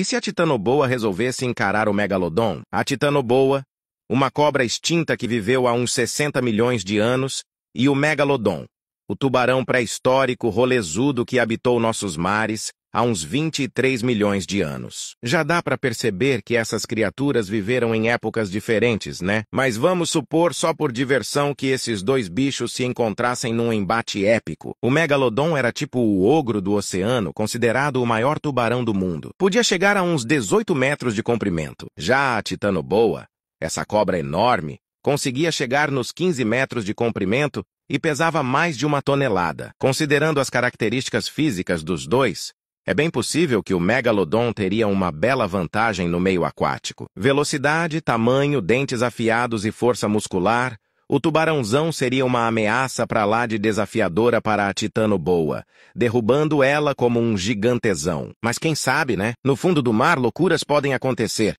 E se a Titanoboa resolvesse encarar o Megalodon? A Titanoboa, uma cobra extinta que viveu há uns 60 milhões de anos, e o Megalodon, o tubarão pré-histórico rolezudo que habitou nossos mares há uns 23 milhões de anos. Já dá para perceber que essas criaturas viveram em épocas diferentes, né? Mas vamos supor só por diversão que esses dois bichos se encontrassem num embate épico. O megalodon era tipo o ogro do oceano, considerado o maior tubarão do mundo. Podia chegar a uns 18 metros de comprimento. Já a titanoboa, essa cobra enorme, Conseguia chegar nos 15 metros de comprimento e pesava mais de uma tonelada. Considerando as características físicas dos dois, é bem possível que o megalodon teria uma bela vantagem no meio aquático. Velocidade, tamanho, dentes afiados e força muscular, o tubarãozão seria uma ameaça para lá de desafiadora para a titano boa, derrubando ela como um gigantesão. Mas quem sabe, né? No fundo do mar, loucuras podem acontecer.